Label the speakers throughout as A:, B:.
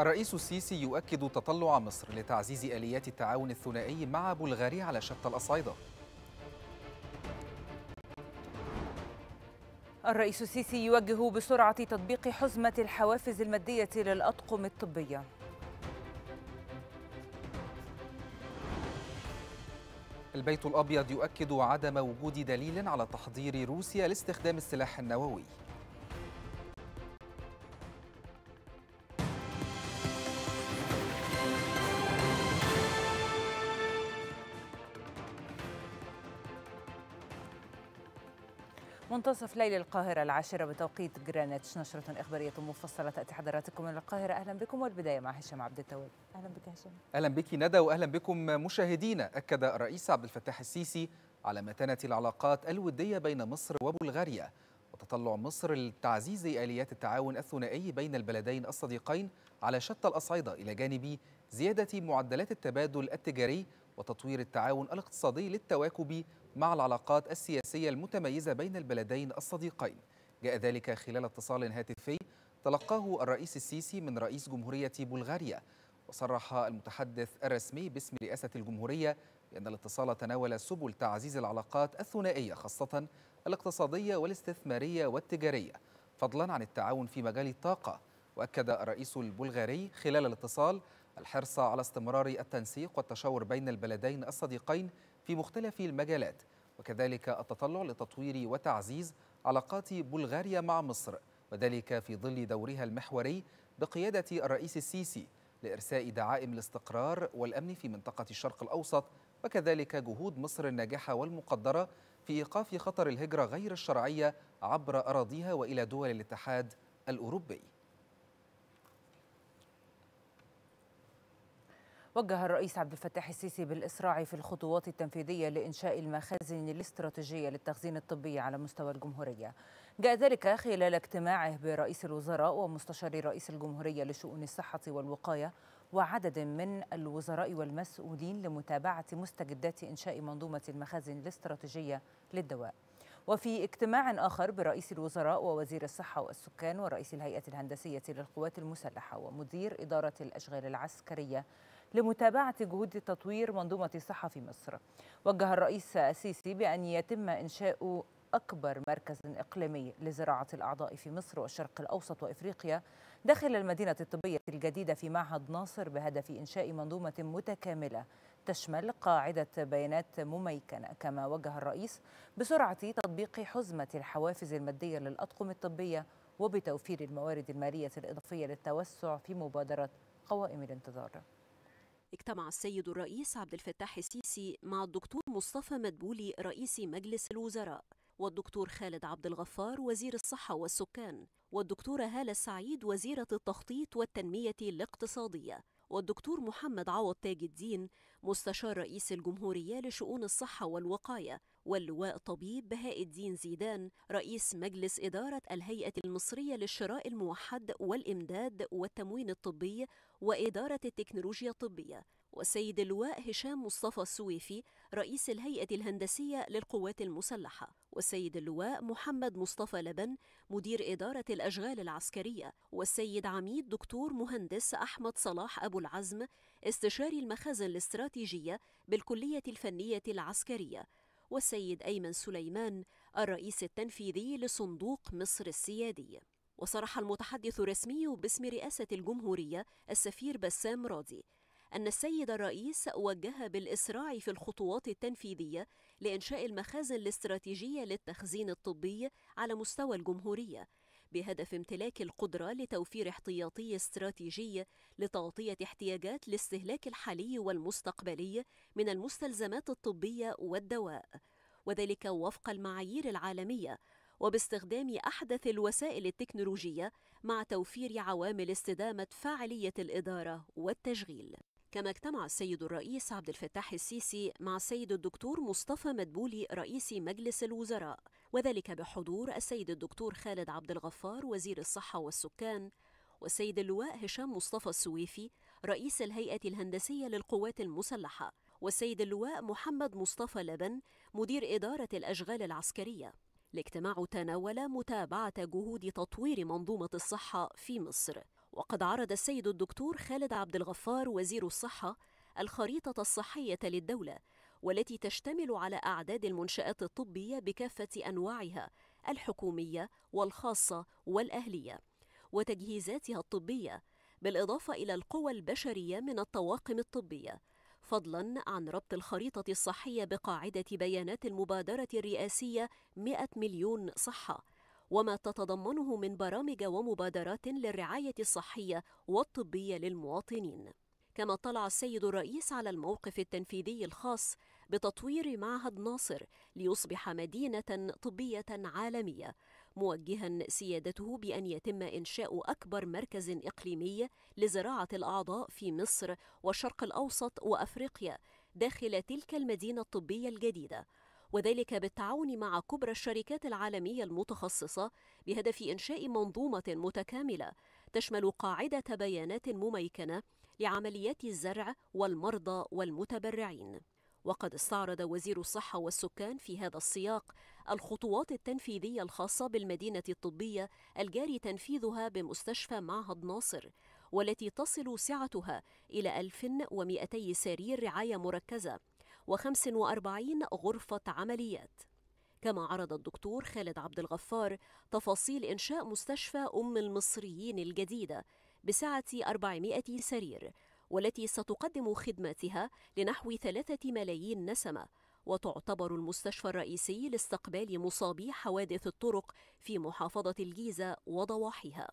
A: الرئيس السيسي يؤكد تطلع مصر لتعزيز آليات التعاون الثنائي مع بلغاريا على شتى الأصعدة
B: الرئيس السيسي يوجه بسرعة تطبيق حزمة الحوافز المادية للأطقم الطبية
A: البيت الأبيض يؤكد عدم وجود دليل على تحضير روسيا لاستخدام السلاح النووي
B: منتصف ليل القاهرة العاشرة بتوقيت جرانيتش نشرة إخبارية مفصلة تأتي حضراتكم من القاهرة أهلا بكم والبداية مع هشام عبد التواب أهلا بك هشام
A: أهلا بك ندى وأهلا بكم مشاهدينا أكد الرئيس عبد الفتاح السيسي على متانة العلاقات الودية بين مصر وبلغاريا وتطلع مصر لتعزيز آليات التعاون الثنائي بين البلدين الصديقين على شتى الأصعدة إلى جانب زيادة معدلات التبادل التجاري وتطوير التعاون الاقتصادي للتواكب مع العلاقات السياسية المتميزة بين البلدين الصديقين جاء ذلك خلال اتصال هاتفي تلقاه الرئيس السيسي من رئيس جمهورية بلغاريا وصرح المتحدث الرسمي باسم رئاسة الجمهورية بأن الاتصال تناول سبل تعزيز العلاقات الثنائية خاصة الاقتصادية والاستثمارية والتجارية فضلا عن التعاون في مجال الطاقة وأكد الرئيس البلغاري خلال الاتصال الحرص على استمرار التنسيق والتشاور بين البلدين الصديقين في مختلف المجالات وكذلك التطلع لتطوير وتعزيز علاقات بلغاريا مع مصر وذلك في ظل دورها المحوري بقيادة الرئيس السيسي لإرساء دعائم الاستقرار والأمن في منطقة الشرق الأوسط وكذلك جهود مصر الناجحة والمقدرة في إيقاف خطر الهجرة غير الشرعية عبر أراضيها وإلى دول الاتحاد الأوروبي
B: وجه الرئيس عبد الفتاح السيسي بالإسراع في الخطوات التنفيذية لإنشاء المخازن الاستراتيجية للتخزين الطبي على مستوى الجمهورية جاء ذلك خلال اجتماعه برئيس الوزراء ومستشار رئيس الجمهورية لشؤون الصحة والوقاية وعدد من الوزراء والمسؤولين لمتابعة مستجدات إنشاء منظومة المخازن الاستراتيجية للدواء وفي اجتماع آخر برئيس الوزراء ووزير الصحة والسكان ورئيس الهيئة الهندسية للقوات المسلحة ومدير إدارة الأشغال العسكرية لمتابعة جهود تطوير منظومة الصحة في مصر وجه الرئيس السيسي بأن يتم إنشاء أكبر مركز إقليمي لزراعة الأعضاء في مصر والشرق الأوسط وإفريقيا داخل المدينة الطبية الجديدة في معهد ناصر بهدف إنشاء منظومة متكاملة تشمل قاعدة بيانات مميكنة كما وجه الرئيس بسرعة تطبيق حزمة الحوافز المادية للأطقم الطبية وبتوفير الموارد المالية الإضافية للتوسع في مبادرة قوائم الانتظار
C: اجتمع السيد الرئيس عبد الفتاح السيسي مع الدكتور مصطفى مدبولي رئيس مجلس الوزراء والدكتور خالد عبد الغفار وزير الصحة والسكان والدكتورة هالة السعيد وزيرة التخطيط والتنمية الاقتصادية والدكتور محمد عوض تاج الدين مستشار رئيس الجمهورية لشؤون الصحة والوقاية واللواء طبيب بهاء الدين زيدان رئيس مجلس إدارة الهيئة المصرية للشراء الموحد والإمداد والتموين الطبي وإدارة التكنولوجيا الطبية والسيد اللواء هشام مصطفى السويفي رئيس الهيئة الهندسية للقوات المسلحة والسيد اللواء محمد مصطفى لبن مدير إدارة الأشغال العسكرية والسيد عميد دكتور مهندس أحمد صلاح أبو العزم استشاري المخازن الاستراتيجية بالكلية الفنية العسكرية والسيد أيمن سليمان الرئيس التنفيذي لصندوق مصر السيادي وصرح المتحدث الرسمي باسم رئاسة الجمهورية السفير بسام راضي أن السيد الرئيس وجه بالإسراع في الخطوات التنفيذية لإنشاء المخازن الاستراتيجية للتخزين الطبي على مستوى الجمهورية بهدف امتلاك القدرة لتوفير احتياطي استراتيجي لتغطية احتياجات الاستهلاك الحالي والمستقبلي من المستلزمات الطبية والدواء وذلك وفق المعايير العالمية وباستخدام أحدث الوسائل التكنولوجية مع توفير عوامل استدامة فاعلية الإدارة والتشغيل كما اجتمع السيد الرئيس عبد الفتاح السيسي مع السيد الدكتور مصطفى مدبولي رئيس مجلس الوزراء وذلك بحضور السيد الدكتور خالد عبد الغفار وزير الصحة والسكان والسيد اللواء هشام مصطفى السويفي رئيس الهيئة الهندسية للقوات المسلحة والسيد اللواء محمد مصطفى لبن مدير إدارة الأشغال العسكرية الاجتماع تناول متابعة جهود تطوير منظومة الصحة في مصر وقد عرض السيد الدكتور خالد عبد الغفار وزير الصحة الخريطة الصحية للدولة والتي تشتمل على أعداد المنشآت الطبية بكافة أنواعها الحكومية والخاصة والأهلية وتجهيزاتها الطبية بالإضافة إلى القوى البشرية من الطواقم الطبية فضلا عن ربط الخريطة الصحية بقاعدة بيانات المبادرة الرئاسية 100 مليون صحة وما تتضمنه من برامج ومبادرات للرعاية الصحية والطبية للمواطنين كما اطلع السيد الرئيس على الموقف التنفيذي الخاص بتطوير معهد ناصر ليصبح مدينة طبية عالمية موجها سيادته بأن يتم إنشاء أكبر مركز إقليمي لزراعة الأعضاء في مصر والشرق الأوسط وأفريقيا داخل تلك المدينة الطبية الجديدة وذلك بالتعاون مع كبرى الشركات العالمية المتخصصة بهدف إنشاء منظومة متكاملة تشمل قاعدة بيانات مميكنة لعمليات الزرع والمرضى والمتبرعين وقد استعرض وزير الصحة والسكان في هذا السياق الخطوات التنفيذية الخاصة بالمدينة الطبية الجاري تنفيذها بمستشفى معهد ناصر والتي تصل سعتها إلى 1200 سرير رعاية مركزة و45 غرفة عمليات كما عرض الدكتور خالد عبد الغفار تفاصيل إنشاء مستشفى أم المصريين الجديدة بسعة 400 سرير والتي ستقدم خدماتها لنحو ثلاثة ملايين نسمة وتعتبر المستشفى الرئيسي لاستقبال مصابي حوادث الطرق في محافظة الجيزة وضواحيها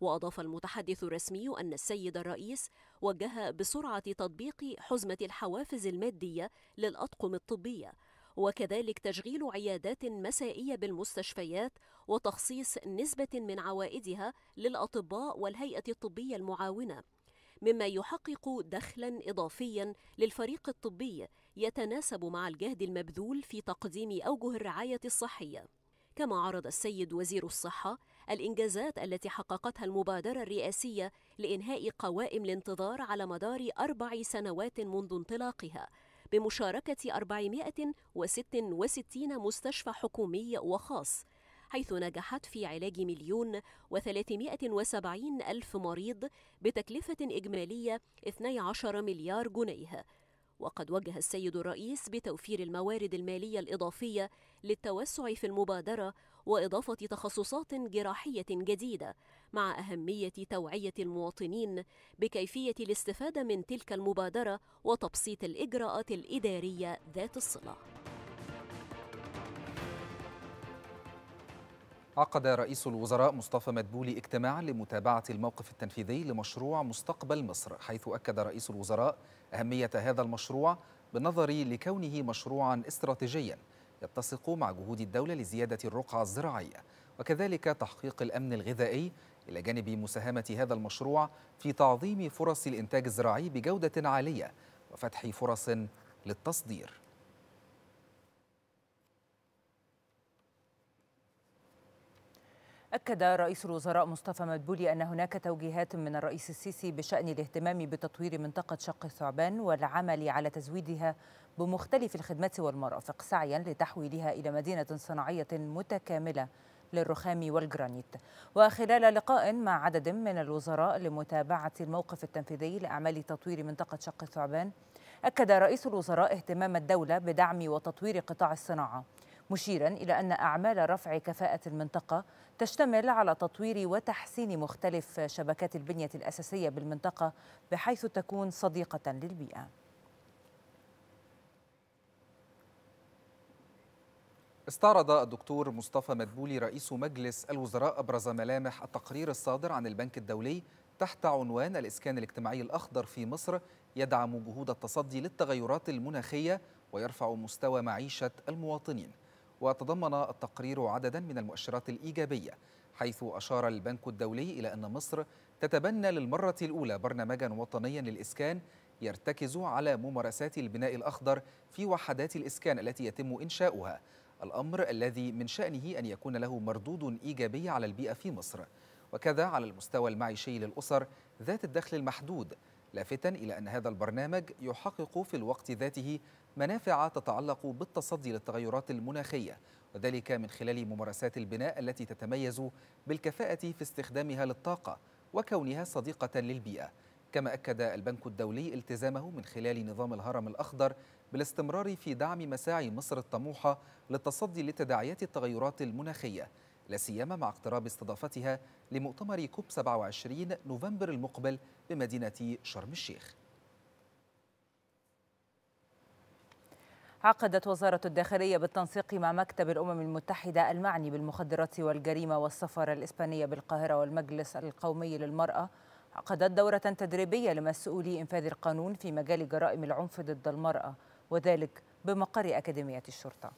C: وأضاف المتحدث الرسمي أن السيد الرئيس وجه بسرعة تطبيق حزمة الحوافز المادية للأطقم الطبية وكذلك تشغيل عيادات مسائية بالمستشفيات وتخصيص نسبة من عوائدها للأطباء والهيئة الطبية المعاونة مما يحقق دخلا اضافيا للفريق الطبي يتناسب مع الجهد المبذول في تقديم اوجه الرعايه الصحيه كما عرض السيد وزير الصحه الإنجازات التي حققتها المبادرة الرئاسية لإنهاء قوائم الانتظار على مدار أربع سنوات منذ انطلاقها بمشاركة 466 مستشفى حكومي وخاص حيث نجحت في علاج مليون وثلاثمائة وسبعين ألف مريض بتكلفة إجمالية 12 مليار جنيه وقد وجه السيد الرئيس بتوفير الموارد المالية الإضافية للتوسع في المبادرة وإضافة تخصصات جراحية جديدة مع أهمية توعية المواطنين بكيفية الاستفادة من تلك المبادرة وتبسيط الإجراءات الإدارية ذات الصلة.
A: عقد رئيس الوزراء مصطفى مدبولي اجتماعا لمتابعة الموقف التنفيذي لمشروع مستقبل مصر حيث أكد رئيس الوزراء أهمية هذا المشروع بالنظر لكونه مشروعا استراتيجيا يتسق مع جهود الدولة لزيادة الرقعة الزراعية وكذلك تحقيق الأمن الغذائي إلى جانب مساهمة هذا المشروع في تعظيم فرص الإنتاج الزراعي بجودة عالية وفتح فرص للتصدير
B: أكد رئيس الوزراء مصطفى مدبولي أن هناك توجيهات من الرئيس السيسي بشأن الاهتمام بتطوير منطقة شق الثعبان والعمل على تزويدها بمختلف الخدمات والمرافق سعيا لتحويلها إلى مدينة صناعية متكاملة للرخام والجرانيت وخلال لقاء مع عدد من الوزراء لمتابعة الموقف التنفيذي لأعمال تطوير منطقة شق الثعبان أكد رئيس الوزراء اهتمام الدولة بدعم وتطوير قطاع الصناعة مشيرا إلى أن أعمال رفع كفاءة المنطقة تشتمل على تطوير وتحسين مختلف شبكات البنية الأساسية بالمنطقة بحيث تكون صديقة للبيئة
A: استعرض الدكتور مصطفى مدبولي رئيس مجلس الوزراء أبرز ملامح التقرير الصادر عن البنك الدولي تحت عنوان الإسكان الاجتماعي الأخضر في مصر يدعم جهود التصدي للتغيرات المناخية ويرفع مستوى معيشة المواطنين وتضمن التقرير عددا من المؤشرات الإيجابية حيث أشار البنك الدولي إلى أن مصر تتبنى للمرة الأولى برنامجا وطنيا للإسكان يرتكز على ممارسات البناء الأخضر في وحدات الإسكان التي يتم إنشاؤها الأمر الذي من شأنه أن يكون له مردود إيجابي على البيئة في مصر وكذا على المستوى المعيشي للأسر ذات الدخل المحدود لافتا إلى أن هذا البرنامج يحقق في الوقت ذاته منافع تتعلق بالتصدي للتغيرات المناخية وذلك من خلال ممارسات البناء التي تتميز بالكفاءة في استخدامها للطاقة وكونها صديقة للبيئة كما أكد البنك الدولي التزامه من خلال نظام الهرم الأخضر بالاستمرار في دعم مساعي مصر الطموحة للتصدي لتداعيات التغيرات المناخية لسيما مع اقتراب استضافتها لمؤتمر كوب 27 نوفمبر المقبل بمدينة شرم الشيخ
B: عقدت وزارة الداخلية بالتنسيق مع مكتب الأمم المتحدة المعني بالمخدرات والجريمة والسفارة الإسبانية بالقاهرة والمجلس القومي للمرأة عقدت دورة تدريبية لمسؤولي إنفاذ القانون في مجال جرائم العنف ضد المرأة وذلك بمقر أكاديمية الشرطة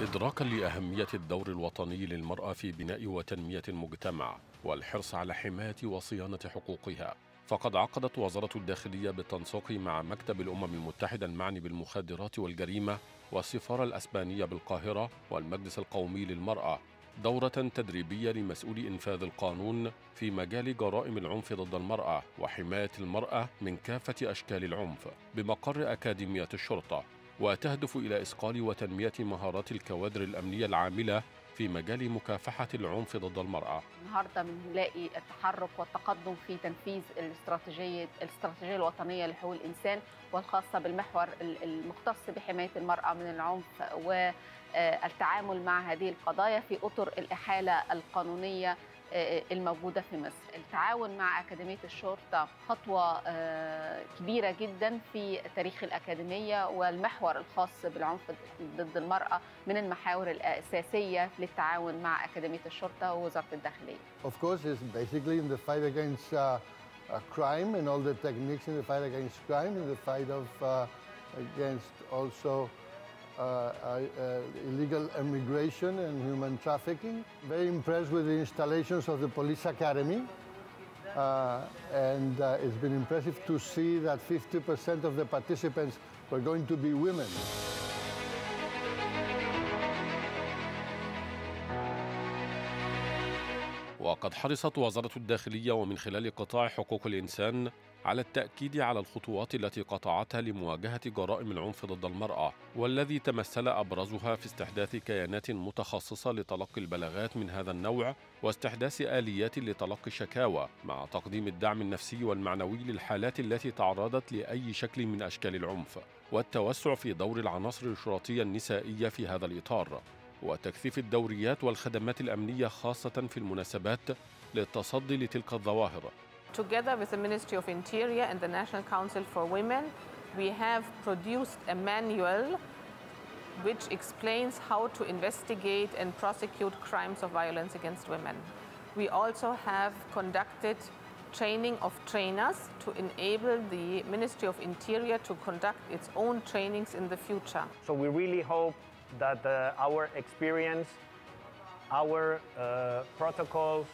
D: إدراكا لأهمية الدور الوطني للمرأة في بناء وتنمية المجتمع والحرص على حماية وصيانة حقوقها فقد عقدت وزارة الداخلية بالتنسيق مع مكتب الأمم المتحدة المعني بالمخدرات والجريمة والسفارة الأسبانية بالقاهرة والمجلس القومي للمرأة دورة تدريبية لمسؤولي إنفاذ القانون في مجال جرائم العنف ضد المرأة وحماية المرأة من كافة أشكال العنف بمقر أكاديمية الشرطة وتهدف إلى إصقال وتنمية مهارات الكوادر الأمنية العاملة في مجال مكافحة العنف ضد المرأة
C: النهاردة بنلاقي التحرك والتقدم في تنفيذ الاستراتيجية الاستراتيجية الوطنية لحقوق الإنسان والخاصة بالمحور المختص بحماية المرأة من العنف و آه، التعامل مع هذه القضايا في اطر الاحاله القانونيه آه، آه، الموجوده في مصر. التعاون مع اكاديميه الشرطه خطوه كبيره جدا في تاريخ الاكاديميه والمحور الخاص بالعنف ضد المراه من المحاور الاساسيه للتعاون مع اكاديميه الشرطه ووزاره الداخليه.
E: Of course it's basically in the fight against uh, uh crime and all the techniques in the fight against crime in the fight of uh, against also Uh, uh, illegal immigration and human trafficking. Very impressed with the installations of the police academy. Uh, and it's been impressive to see that 50% of the participants were going to be women.
D: وقد حرصت وزارة الداخلية ومن خلال قطاع حقوق الإنسان على التأكيد على الخطوات التي قطعتها لمواجهة جرائم العنف ضد المرأة والذي تمثل أبرزها في استحداث كيانات متخصصة لتلقي البلاغات من هذا النوع واستحداث آليات لتلقي الشكاوى مع تقديم الدعم النفسي والمعنوي للحالات التي تعرضت لأي شكل من أشكال العنف والتوسع في دور العناصر الشرطية النسائية في هذا الإطار وتكثيف الدوريات والخدمات الأمنية خاصة في المناسبات للتصدي لتلك الظواهر
F: Together with the Ministry of Interior and the National Council for Women, we have produced a manual which explains how to investigate and prosecute crimes of violence against women. We also have conducted training of trainers to enable the Ministry of Interior to conduct its own trainings in the future. So
E: we really hope that uh, our experience, our uh, protocols,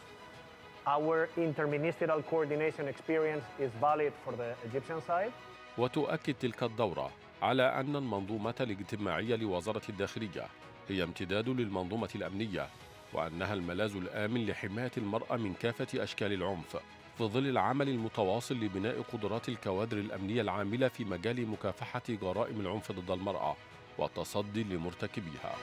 E: Our interministerial coordination experience is valid
C: for the Egyptian side.
D: وتؤكد تلك الدورة على أن المنظومة الاجتماعية لوزارة الداخلية هي امتداد للمنظومة الأمنية وأنها الملاذ الآمن لحماية المرأة من كافة أشكال العنف في ظل العمل المتواصل لبناء قدرات الكوادر الأمنية العاملة في مجال مكافحة جرائم العنف ضد المرأة والتصدي لمرتكبيها.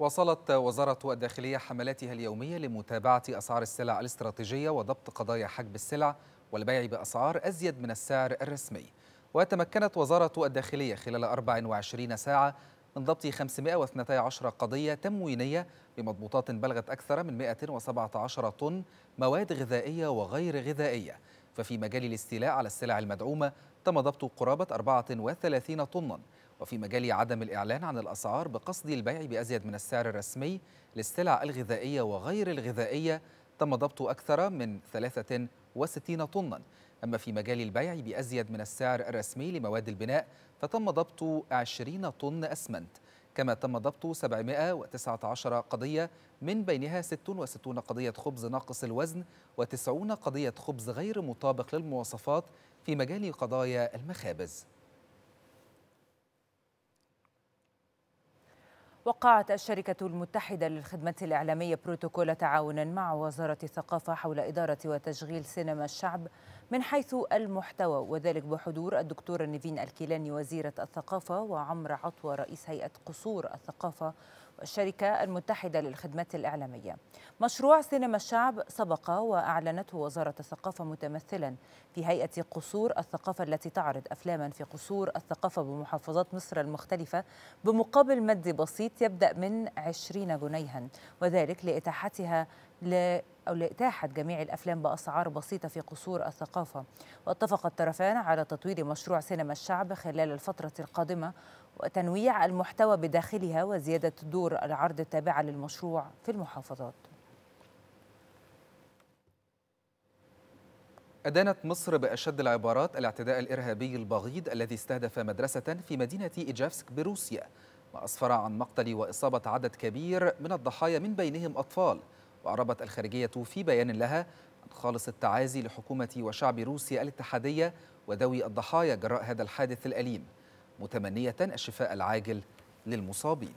A: واصلت وزارة الداخلية حملاتها اليومية لمتابعة أسعار السلع الاستراتيجية وضبط قضايا حجب السلع والبيع بأسعار أزيد من السعر الرسمي وتمكنت وزارة الداخلية خلال 24 ساعة من ضبط 512 قضية تموينية بمضبوطات بلغت أكثر من 117 طن مواد غذائية وغير غذائية ففي مجال الاستيلاء على السلع المدعومة تم ضبط قرابة 34 طناً وفي مجال عدم الإعلان عن الأسعار بقصد البيع بأزيد من السعر الرسمي للسلع الغذائية وغير الغذائية تم ضبط أكثر من 63 طناً أما في مجال البيع بأزيد من السعر الرسمي لمواد البناء فتم ضبط 20 طن أسمنت كما تم ضبط 719 قضية من بينها 66 قضية خبز ناقص الوزن و90 قضية خبز غير مطابق للمواصفات في مجال قضايا المخابز
B: وقعت الشركة المتحدة للخدمات الإعلامية بروتوكول تعاون مع وزارة الثقافة حول إدارة وتشغيل سينما الشعب من حيث المحتوى وذلك بحضور الدكتورة نيفين الكيلاني وزيرة الثقافة وعمر عطوة رئيس هيئة قصور الثقافة والشركة المتحدة للخدمات الإعلامية مشروع سينما الشعب سبق وأعلنته وزارة الثقافة متمثلا في هيئة قصور الثقافة التي تعرض أفلاما في قصور الثقافة بمحافظات مصر المختلفة بمقابل مادي بسيط يبدأ من 20 جنيها وذلك لإتاحتها ل أو لإتاحة جميع الأفلام بأسعار بسيطة في قصور الثقافة واتفق الطرفان على تطوير مشروع سينما الشعب خلال الفترة القادمة وتنويع المحتوى بداخلها وزيادة دور العرض التابعة للمشروع في المحافظات
A: أدانت مصر بأشد العبارات الاعتداء الإرهابي البغيض الذي استهدف مدرسة في مدينة إيجافسك بروسيا ما أسفر عن مقتل وإصابة عدد كبير من الضحايا من بينهم أطفال وأعربت الخارجية في بيان لها عن خالص التعازي لحكومة وشعب روسيا الاتحادية وذوي الضحايا جراء هذا الحادث الأليم متمنية الشفاء العاجل للمصابين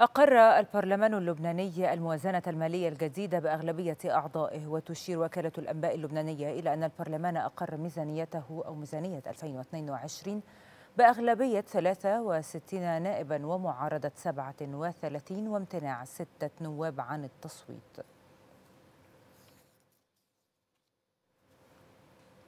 B: أقر البرلمان اللبناني الموازنة المالية الجديدة بأغلبية أعضائه وتشير وكالة الأنباء اللبنانية إلى أن البرلمان أقر ميزانيته أو ميزانية 2022 بأغلبية 63 نائبا ومعارضة 37 وامتناع ستة نواب عن التصويت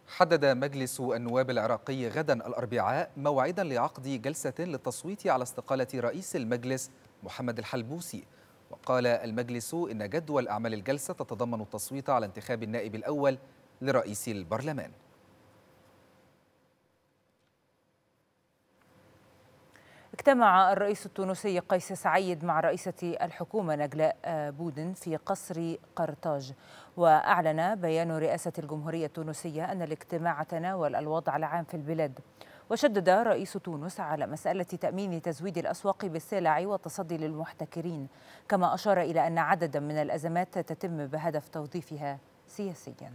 A: حدد مجلس النواب العراقي غدا الأربعاء موعدا لعقد جلسة للتصويت على استقالة رئيس المجلس محمد الحلبوسي وقال المجلس إن جدول أعمال الجلسة تتضمن التصويت على انتخاب النائب الأول لرئيس البرلمان
B: اجتمع الرئيس التونسي قيس سعيد مع رئيسة الحكومة نجلاء آه، بودن في قصر قرطاج وأعلن بيان رئاسة الجمهورية التونسية أن الاجتماع تناول الوضع العام في البلاد وشدد رئيس تونس على مسألة تأمين تزويد الأسواق بالسلع والتصدي للمحتكرين كما أشار إلى أن عددا من الأزمات تتم بهدف توظيفها سياسيا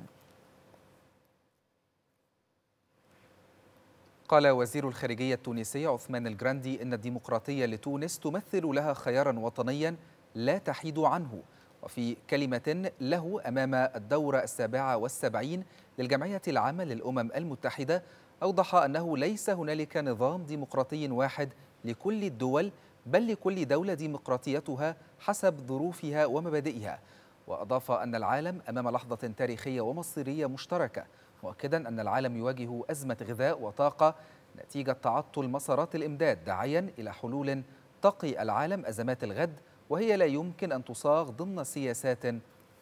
A: قال وزير الخارجية التونسي عثمان الجراندي إن الديمقراطية لتونس تمثل لها خيارا وطنيا لا تحيد عنه وفي كلمة له أمام الدورة السابعة والسبعين للجمعية العامة للأمم المتحدة أوضح أنه ليس هنالك نظام ديمقراطي واحد لكل الدول بل لكل دولة ديمقراطيتها حسب ظروفها ومبادئها وأضاف أن العالم أمام لحظة تاريخية ومصيرية مشتركة مؤكدا أن العالم يواجه أزمة غذاء وطاقة نتيجة تعطل مسارات الإمداد داعيا إلى حلول تقي العالم أزمات الغد وهي لا يمكن أن تصاغ ضمن سياسات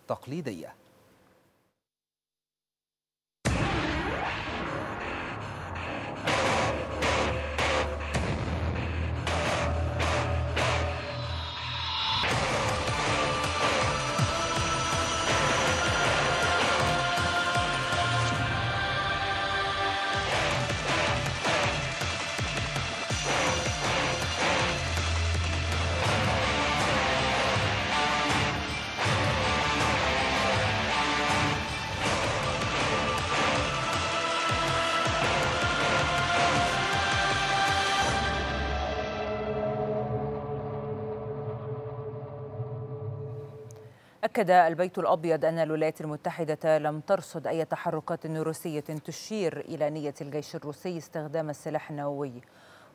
A: تقليديه
B: أكد البيت الأبيض أن الولايات المتحدة لم ترصد أي تحركات روسية تشير إلى نية الجيش الروسي استخدام السلاح النووي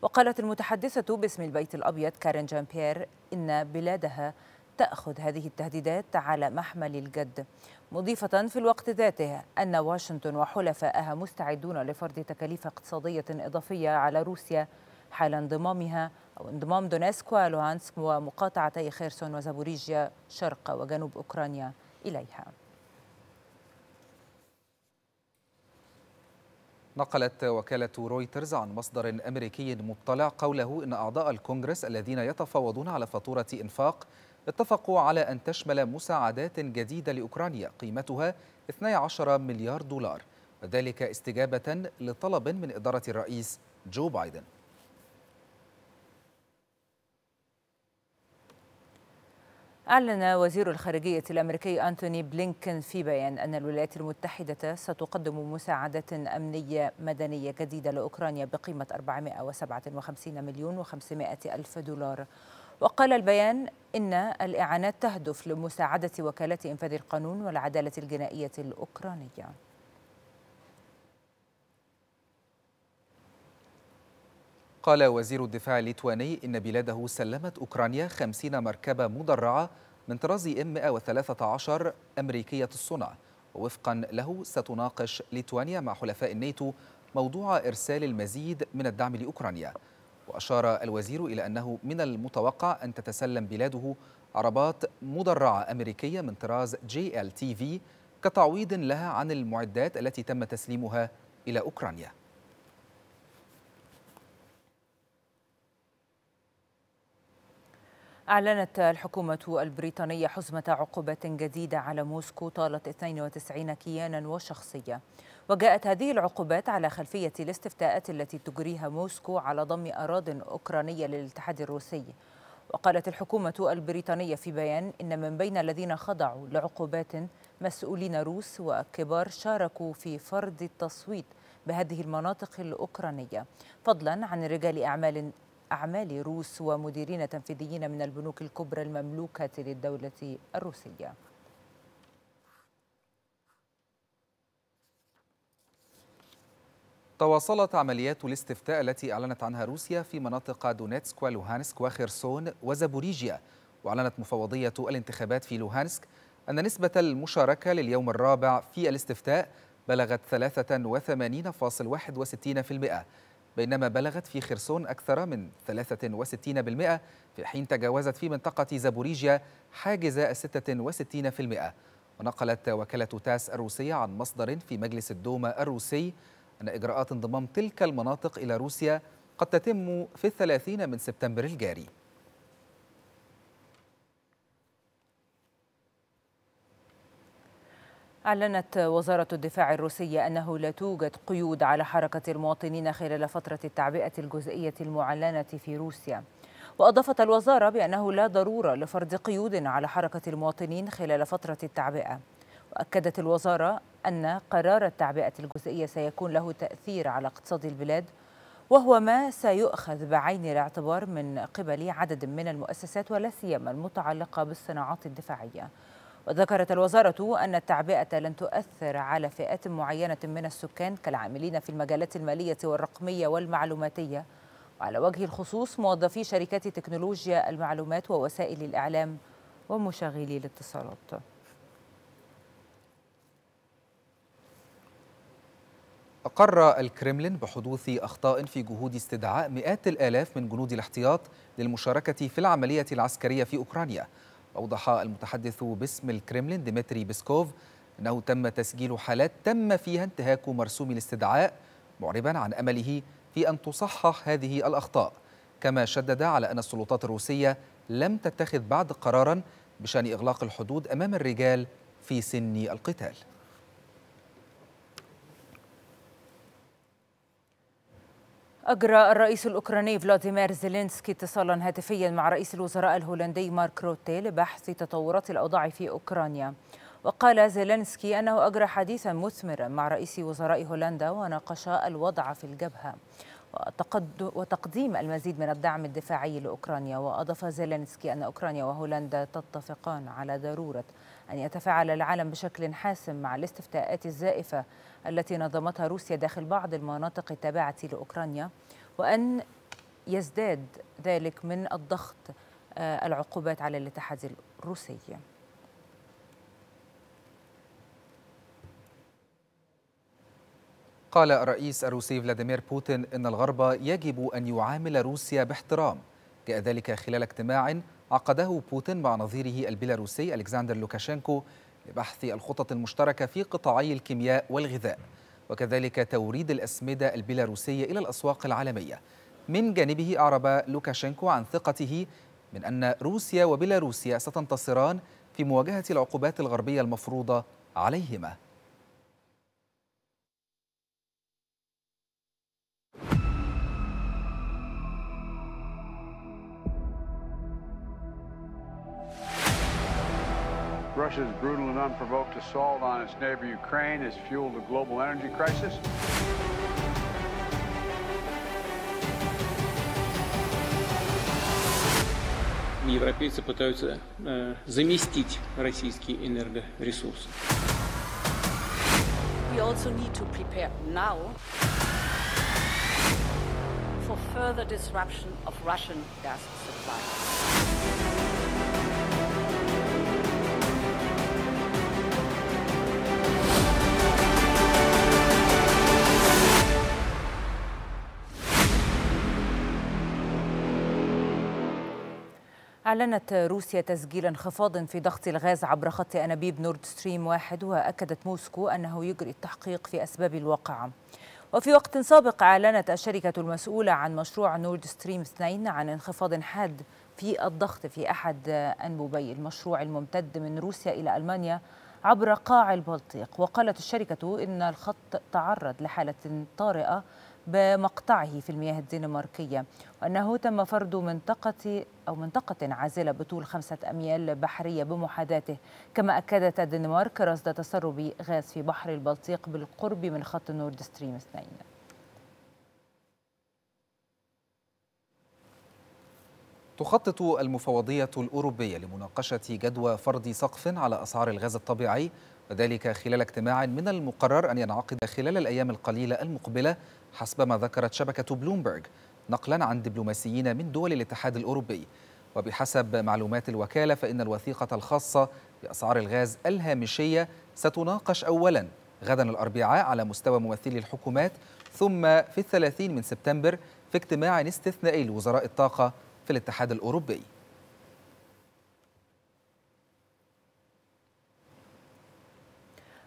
B: وقالت المتحدثة باسم البيت الأبيض كارين جان بيير إن بلادها تأخذ هذه التهديدات على محمل الجد مضيفة في الوقت ذاته أن واشنطن وحلفائها مستعدون لفرض تكاليف اقتصادية إضافية على روسيا حال انضمامها أو انضمام دونيسك ولوهانسك ومقاطعتي خيرسون وزابوريجيا شرق وجنوب أوكرانيا إليها
A: نقلت وكالة رويترز عن مصدر أمريكي مطلع قوله إن أعضاء الكونغرس الذين يتفاوضون على فاتورة إنفاق اتفقوا على أن تشمل مساعدات جديدة لأوكرانيا قيمتها 12 مليار دولار وذلك استجابة لطلب من إدارة الرئيس جو بايدن
B: أعلن وزير الخارجية الأمريكي أنتوني بلينكن في بيان أن الولايات المتحدة ستقدم مساعدة أمنية مدنية جديدة لأوكرانيا بقيمة 457 مليون و500 ألف دولار وقال البيان إن الإعانات تهدف لمساعدة وكالة إنفاذ القانون والعدالة الجنائية الأوكرانية
A: قال وزير الدفاع الليتواني إن بلاده سلمت أوكرانيا 50 مركبة مدرعة من طراز إم 113 أمريكية الصنع ووفقا له ستناقش ليتوانيا مع حلفاء الناتو موضوع إرسال المزيد من الدعم لأوكرانيا وأشار الوزير إلى أنه من المتوقع أن تتسلم بلاده عربات مدرعة أمريكية من طراز جي ال تي في كتعويض لها عن المعدات التي تم تسليمها إلى أوكرانيا
B: أعلنت الحكومة البريطانية حزمة عقوبات جديدة على موسكو طالت 92 كيانا وشخصية وجاءت هذه العقوبات على خلفية الاستفتاءات التي تجريها موسكو على ضم أراضٍ أوكرانية للاتحاد الروسي وقالت الحكومة البريطانية في بيان إن من بين الذين خضعوا لعقوبات مسؤولين روس وكبار شاركوا في فرض التصويت بهذه المناطق الأوكرانية فضلا عن رجال أعمال أعمال روس ومديرين تنفيذيين من البنوك الكبرى المملوكة للدولة الروسية
A: تواصلت عمليات الاستفتاء التي أعلنت عنها روسيا في مناطق دونيتسك ولوهانسك وخرسون وزابوريجيا وأعلنت مفوضية الانتخابات في لوهانسك أن نسبة المشاركة لليوم الرابع في الاستفتاء بلغت 83.61% بينما بلغت في خرسون أكثر من 63% في حين تجاوزت في منطقة زابوريجيا حاجز 66% ونقلت وكالة تاس الروسية عن مصدر في مجلس الدوما الروسي أن إجراءات انضمام تلك المناطق إلى روسيا قد تتم في الثلاثين من سبتمبر الجاري
B: أعلنت وزارة الدفاع الروسية أنه لا توجد قيود على حركة المواطنين خلال فترة التعبئة الجزئية المعلنة في روسيا وأضافت الوزارة بأنه لا ضرورة لفرض قيود على حركة المواطنين خلال فترة التعبئة وأكدت الوزارة أن قرار التعبئة الجزئية سيكون له تأثير على اقتصاد البلاد وهو ما سيؤخذ بعين الاعتبار من قبل عدد من المؤسسات ولا سيما المتعلقة بالصناعات الدفاعية وذكرت الوزارة أن التعبئة لن تؤثر على فئات معينة من السكان كالعاملين في المجالات المالية والرقمية والمعلوماتية وعلى وجه الخصوص موظفي شركات تكنولوجيا المعلومات ووسائل الإعلام ومشغلي الاتصالات
A: أقر الكريملين بحدوث أخطاء في جهود استدعاء مئات الآلاف من جنود الاحتياط للمشاركة في العملية العسكرية في أوكرانيا أوضح المتحدث باسم الكرملين ديمتري بيسكوف أنه تم تسجيل حالات تم فيها انتهاك مرسوم الاستدعاء معربا عن أمله في أن تصحح هذه الأخطاء كما شدد على أن السلطات الروسية لم تتخذ بعد قرارا بشأن إغلاق الحدود أمام الرجال في سن القتال
B: أجرى الرئيس الأوكراني فلاديمير زيلينسكي اتصالا هاتفيا مع رئيس الوزراء الهولندي مارك روتي لبحث تطورات الأوضاع في أوكرانيا وقال زيلينسكي أنه أجرى حديثا مثمرا مع رئيس وزراء هولندا وناقشا الوضع في الجبهة وتقديم المزيد من الدعم الدفاعي لأوكرانيا وأضاف زيلينسكي أن أوكرانيا وهولندا تتفقان على ضرورة أن يتفاعل العالم بشكل حاسم مع الاستفتاءات الزائفة التي نظمتها روسيا داخل بعض المناطق التابعة لأوكرانيا وأن يزداد ذلك من الضغط آه، العقوبات على الاتحاد الروسي
A: قال الرئيس الروسي فلاديمير بوتين ان الغرب يجب ان يعامل روسيا باحترام جاء ذلك خلال اجتماع عقده بوتين مع نظيره البيلاروسي ألكسندر لوكاشينكو لبحث الخطط المشتركة في قطاعي الكيمياء والغذاء وكذلك توريد الأسمدة البيلاروسية إلى الأسواق العالمية من جانبه أعرب لوكاشينكو عن ثقته من أن روسيا وبيلاروسيا ستنتصران في مواجهة العقوبات الغربية المفروضة عليهما
B: Russia's brutal and unprovoked assault on its neighbor Ukraine
C: has fueled a global energy crisis.
E: Европейцы пытаются э, заместить российский энергоресурс.
A: We also need to prepare now
C: for further disruption of Russian gas supply.
B: أعلنت روسيا تسجيل انخفاض في ضغط الغاز عبر خط أنابيب نورد ستريم واحد وأكدت موسكو أنه يجري التحقيق في أسباب الواقعة وفي وقت سابق أعلنت الشركة المسؤولة عن مشروع نورد ستريم 2 عن انخفاض حاد في الضغط في أحد أنبوبي المشروع الممتد من روسيا إلى ألمانيا عبر قاع البلطيق وقالت الشركة إن الخط تعرض لحالة طارئة بمقطعه في المياه الدنماركية وأنه تم فرض منطقة أو منطقة عازلة بطول خمسة أميال بحرية بمحاذاته كما أكدت الدنمارك رصد تسرب غاز في بحر البلطيق بالقرب من خط نورد ستريم 2
A: تخطط المفوضية الأوروبية لمناقشة جدوى فرض سقف على أسعار الغاز الطبيعي وذلك خلال اجتماع من المقرر أن ينعقد خلال الأيام القليلة المقبلة حسب ما ذكرت شبكة بلومبرج نقلا عن دبلوماسيين من دول الاتحاد الأوروبي وبحسب معلومات الوكالة فإن الوثيقة الخاصة بأسعار الغاز الهامشية ستناقش أولا غدا الأربعاء على مستوى ممثلي الحكومات ثم في الثلاثين من سبتمبر في اجتماع استثنائي لوزراء الطاقة في الاتحاد الأوروبي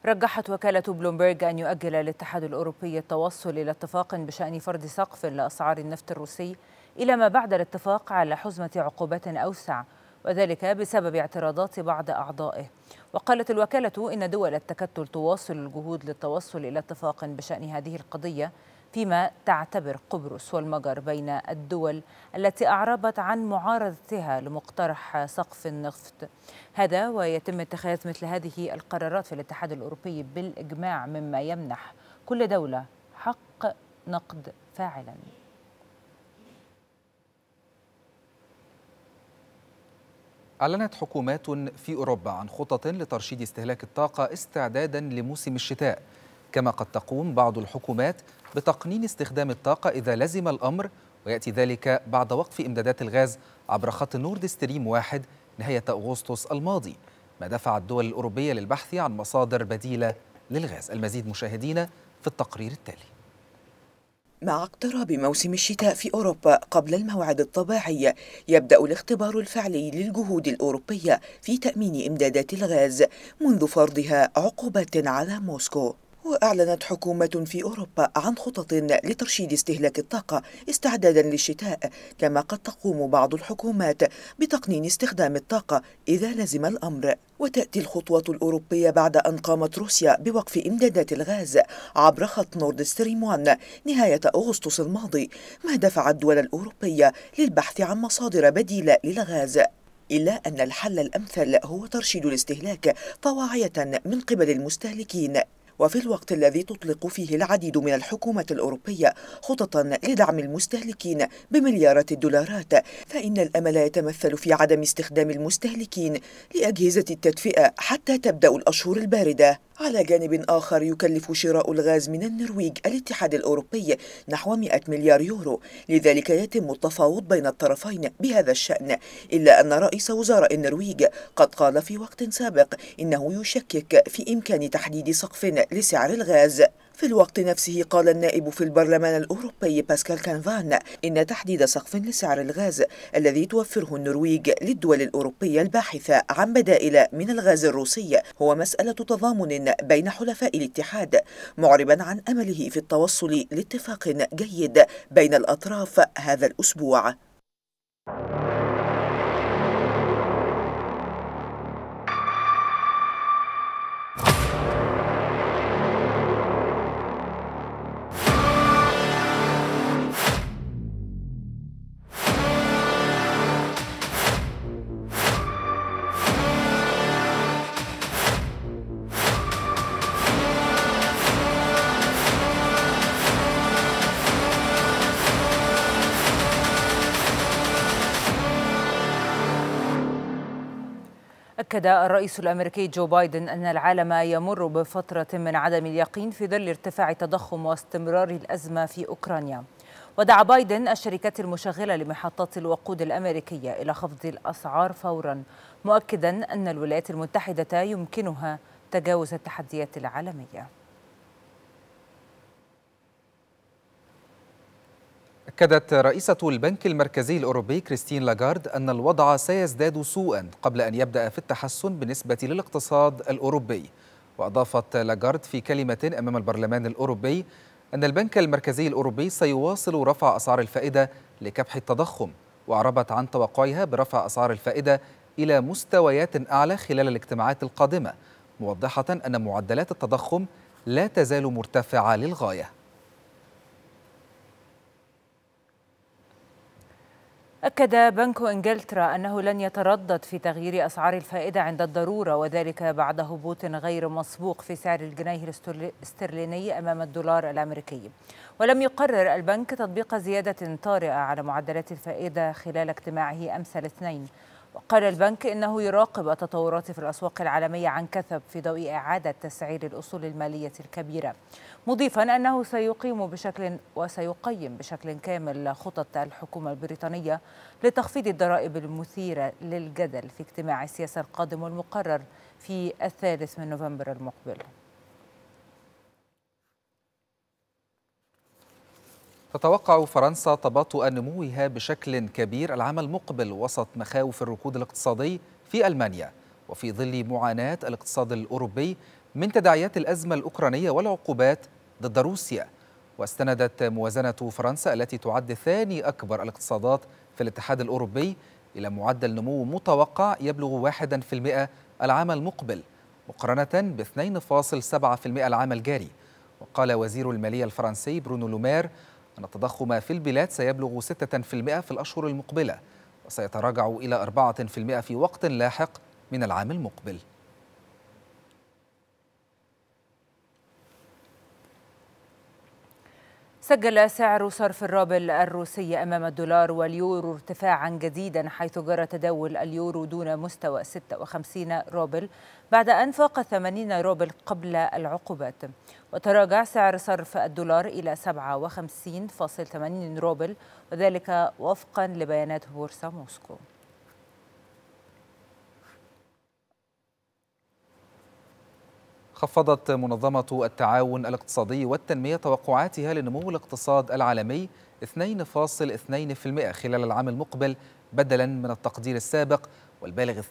B: رجحت وكالة بلومبرج أن يؤجل الاتحاد الأوروبي التوصل إلى اتفاق بشأن فرض سقف لأسعار النفط الروسي إلى ما بعد الاتفاق على حزمة عقوبات أوسع وذلك بسبب اعتراضات بعض أعضائه وقالت الوكالة إن دول التكتل تواصل الجهود للتوصل إلى اتفاق بشأن هذه القضية فيما تعتبر قبرص والمجر بين الدول التي أعربت عن معارضتها لمقترح سقف النفط هذا ويتم اتخاذ مثل هذه القرارات في الاتحاد الأوروبي بالإجماع مما يمنح كل دولة حق نقد فاعلا
A: أعلنت حكومات في أوروبا عن خطط لترشيد استهلاك الطاقة استعدادا لموسم الشتاء كما قد تقوم بعض الحكومات بتقنين استخدام الطاقة إذا لزم الأمر ويأتي ذلك بعد وقف إمدادات الغاز عبر خط نورد ستريم واحد نهاية أغسطس الماضي ما دفع الدول الأوروبية للبحث عن مصادر بديلة للغاز
F: المزيد مشاهدينا في التقرير التالي مع اقتراب موسم الشتاء في أوروبا قبل الموعد الطبيعي يبدأ الاختبار الفعلي للجهود الأوروبية في تأمين إمدادات الغاز منذ فرضها عقوبات على موسكو وأعلنت حكومة في أوروبا عن خطط لترشيد استهلاك الطاقة استعدادا للشتاء كما قد تقوم بعض الحكومات بتقنين استخدام الطاقة إذا لزم الأمر وتأتي الخطوة الأوروبية بعد أن قامت روسيا بوقف إمدادات الغاز عبر خط نورد ستريم 1 نهاية أغسطس الماضي ما دفع الدول الأوروبية للبحث عن مصادر بديلة للغاز إلا أن الحل الأمثل هو ترشيد الاستهلاك طواعية من قبل المستهلكين وفي الوقت الذي تطلق فيه العديد من الحكومات الأوروبية خططا لدعم المستهلكين بمليارات الدولارات فإن الأمل يتمثل في عدم استخدام المستهلكين لأجهزة التدفئة حتى تبدأ الأشهر الباردة على جانب آخر يكلف شراء الغاز من النرويج الاتحاد الأوروبي نحو 100 مليار يورو لذلك يتم التفاوض بين الطرفين بهذا الشأن إلا أن رئيس وزراء النرويج قد قال في وقت سابق إنه يشكك في إمكان تحديد سقف لسعر الغاز في الوقت نفسه قال النائب في البرلمان الأوروبي باسكال كانفان إن تحديد سقف لسعر الغاز الذي توفره النرويج للدول الأوروبية الباحثة عن بدائل من الغاز الروسي هو مسألة تضامن بين حلفاء الاتحاد معربا عن أمله في التوصل لاتفاق جيد بين الأطراف هذا الأسبوع
B: أكد الرئيس الأمريكي جو بايدن أن العالم يمر بفترة من عدم اليقين في ظل ارتفاع التضخم واستمرار الأزمة في أوكرانيا ودعا بايدن الشركات المشغلة لمحطات الوقود الأمريكية إلى خفض الأسعار فورا مؤكدا أن الولايات المتحدة يمكنها تجاوز التحديات العالمية
A: أكدت رئيسة البنك المركزي الأوروبي كريستين لاغارد أن الوضع سيزداد سوءا قبل أن يبدأ في التحسن بالنسبة للاقتصاد الأوروبي وأضافت لاغارد في كلمة أمام البرلمان الأوروبي أن البنك المركزي الأوروبي سيواصل رفع أسعار الفائدة لكبح التضخم وأعربت عن توقعها برفع أسعار الفائدة إلى مستويات أعلى خلال الاجتماعات القادمة موضحة أن معدلات التضخم لا تزال مرتفعة للغاية
B: أكد بنك إنجلترا أنه لن يتردد في تغيير أسعار الفائدة عند الضرورة وذلك بعد هبوط غير مسبوق في سعر الجنيه الاسترليني أمام الدولار الأمريكي ولم يقرر البنك تطبيق زيادة طارئة على معدلات الفائدة خلال اجتماعه أمس الاثنين وقال البنك إنه يراقب التطورات في الأسواق العالمية عن كثب في ضوء إعادة تسعير الأصول المالية الكبيرة مضيفا أنه سيقيم بشكل وسيقيم بشكل كامل خطط الحكومة البريطانية لتخفيض الضرائب المثيرة للجدل في اجتماع السياسة القادم والمقرر في الثالث من نوفمبر المقبل
A: تتوقع فرنسا تباطؤ نموها بشكل كبير العام المقبل وسط مخاوف الركود الاقتصادي في المانيا وفي ظل معاناه الاقتصاد الاوروبي من تداعيات الازمه الاوكرانيه والعقوبات ضد روسيا واستندت موازنه فرنسا التي تعد ثاني اكبر الاقتصادات في الاتحاد الاوروبي الى معدل نمو متوقع يبلغ 1% العام المقبل مقارنه ب 2.7% العام الجاري وقال وزير الماليه الفرنسي برونو لومير أن التضخم في البلاد سيبلغ 6% في الأشهر المقبلة وسيتراجع إلى 4% في وقت لاحق من العام المقبل
B: سجل سعر صرف الرابل الروسي أمام الدولار واليورو ارتفاعا جديدا حيث جرى تداول اليورو دون مستوى 56 رابل بعد أن فاق 80 رابل قبل العقوبات وتراجع سعر صرف الدولار إلى 57.80 روبل وذلك وفقا لبيانات بورصة موسكو
A: خفضت منظمة التعاون الاقتصادي والتنمية توقعاتها لنمو الاقتصاد العالمي 2.2% خلال العام المقبل بدلا من التقدير السابق والبالغ 2.8%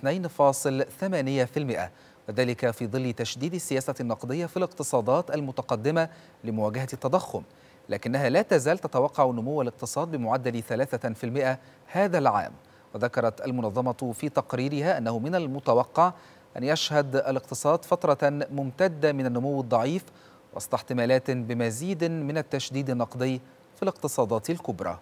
A: وذلك في ظل تشديد السياسة النقدية في الاقتصادات المتقدمة لمواجهة التضخم لكنها لا تزال تتوقع نمو الاقتصاد بمعدل 3% هذا العام وذكرت المنظمة في تقريرها أنه من المتوقع أن يشهد الاقتصاد فترة ممتدة من النمو الضعيف وسط احتمالات بمزيد من التشديد النقدي في الاقتصادات الكبرى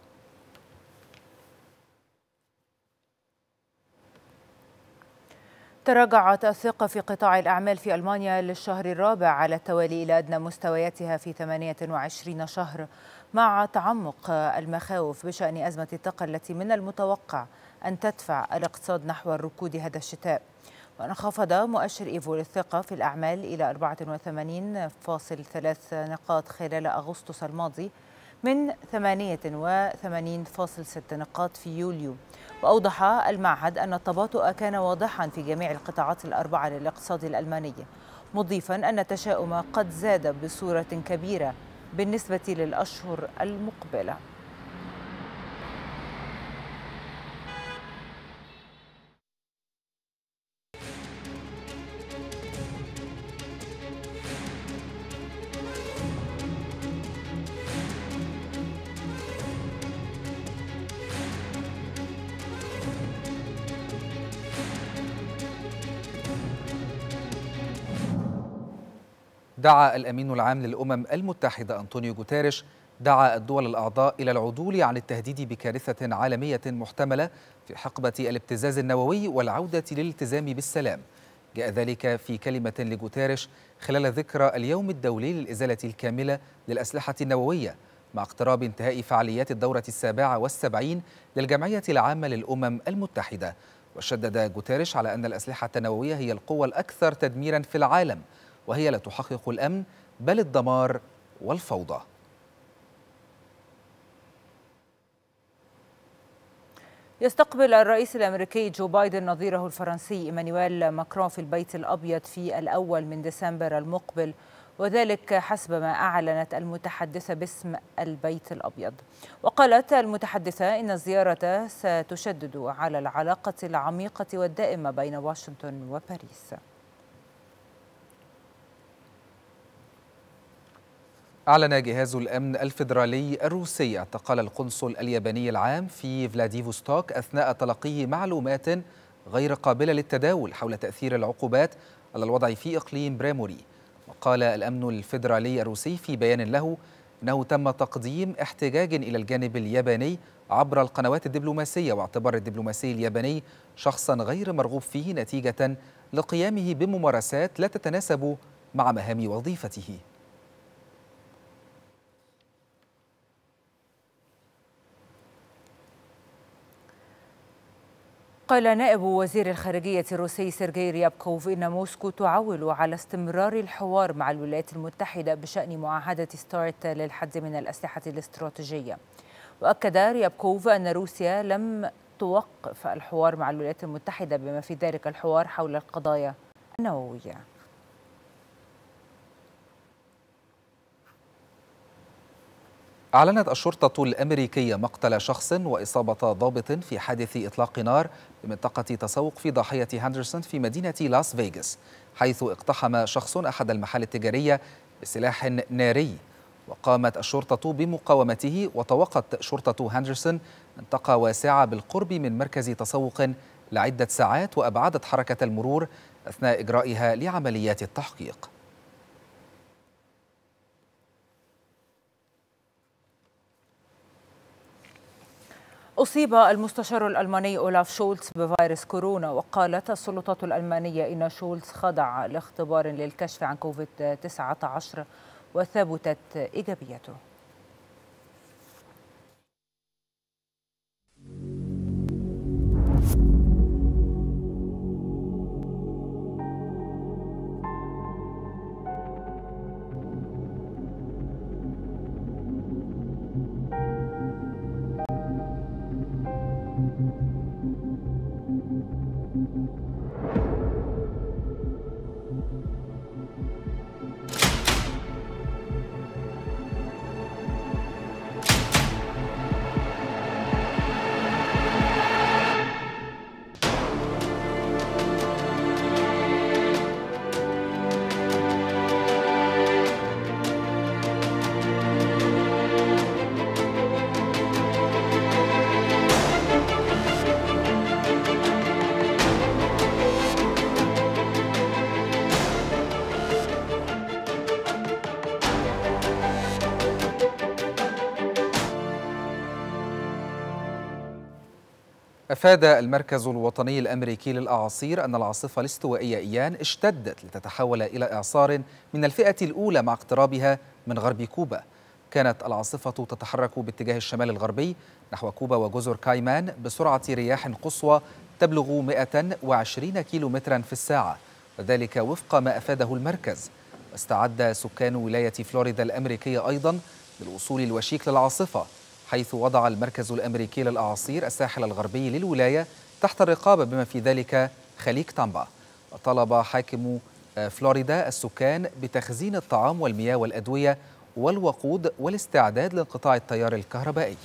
B: تراجعت الثقة في قطاع الأعمال في ألمانيا للشهر الرابع على التوالي إلى أدنى مستوياتها في 28 شهر مع تعمق المخاوف بشأن أزمة الطاقة التي من المتوقع أن تدفع الاقتصاد نحو الركود هذا الشتاء وانخفض مؤشر إيفو للثقة في الأعمال إلى 84.3 نقاط خلال أغسطس الماضي من 88.6 نقاط في يوليو وأوضح المعهد أن التباطؤ كان واضحا في جميع القطاعات الأربعة للاقتصاد الألماني مضيفا أن التشاؤم قد زاد بصورة كبيرة بالنسبة للأشهر المقبلة
A: دعا الامين العام للامم المتحده انطونيو جوتيريش دعا الدول الاعضاء الى العدول عن التهديد بكارثه عالميه محتمله في حقبه الابتزاز النووي والعوده للالتزام بالسلام جاء ذلك في كلمه لجوتيريش خلال ذكرى اليوم الدولي للازاله الكامله للاسلحه النوويه مع اقتراب انتهاء فعاليات الدورة السابعة والسبعين للجمعية العامة للأمم المتحدة وشدد جوتيريش على أن الأسلحة النووية هي القوة الأكثر تدميرا في العالم وهي لا تحقق الامن بل الدمار والفوضى
B: يستقبل الرئيس الامريكي جو بايدن نظيره الفرنسي ايمانويل ماكرون في البيت الابيض في الاول من ديسمبر المقبل وذلك حسب ما اعلنت المتحدثه باسم البيت الابيض وقالت المتحدثه ان الزياره ستشدد على العلاقه العميقه والدائمه بين واشنطن وباريس
A: أعلن جهاز الأمن الفيدرالي الروسي اعتقال القنصل الياباني العام في فلاديفوستوك أثناء تلقيه معلومات غير قابلة للتداول حول تأثير العقوبات على الوضع في إقليم بريموري وقال الأمن الفيدرالي الروسي في بيان له أنه تم تقديم احتجاج إلى الجانب الياباني عبر القنوات الدبلوماسية واعتبار الدبلوماسي الياباني شخصا غير مرغوب فيه نتيجة لقيامه بممارسات لا تتناسب مع مهام وظيفته
B: قال نائب وزير الخارجية الروسي سيرجي ريابكوف إن موسكو تعول على استمرار الحوار مع الولايات المتحدة بشأن معاهدة ستارت للحد من الأسلحة الاستراتيجية وأكد ريابكوف أن روسيا لم توقف الحوار مع الولايات المتحدة بما في ذلك الحوار حول القضايا النووية
A: أعلنت الشرطة الأمريكية مقتل شخص وإصابة ضابط في حادث إطلاق نار بمنطقة تسوق في ضاحية هاندرسون في مدينة لاس فيغاس حيث اقتحم شخص أحد المحال التجارية بسلاح ناري وقامت الشرطة بمقاومته وطوقت شرطة هاندرسون منطقة واسعة بالقرب من مركز تسوق لعدة ساعات وأبعدت حركة المرور أثناء إجرائها لعمليات التحقيق
B: أصيب المستشار الألماني أولاف شولتز بفيروس كورونا وقالت السلطات الألمانية إن شولتز خضع لاختبار للكشف عن كوفيد 19 وثبتت إيجابيته
A: أفاد المركز الوطني الأمريكي للأعاصير أن العاصفة الاستوائية إيان اشتدت لتتحول إلى إعصار من الفئة الأولى مع اقترابها من غرب كوبا كانت العاصفة تتحرك باتجاه الشمال الغربي نحو كوبا وجزر كايمان بسرعة رياح قصوى تبلغ 120 كيلومترا في الساعة وذلك وفق ما أفاده المركز واستعد سكان ولاية فلوريدا الأمريكية أيضا للوصول الوشيك للعاصفة حيث وضع المركز الأمريكي للأعاصير الساحل الغربي للولاية تحت الرقابة بما في ذلك خليج تامبا وطلب حاكم آه، فلوريدا السكان بتخزين الطعام والمياه والأدوية والوقود والاستعداد لانقطاع التيار الكهربائي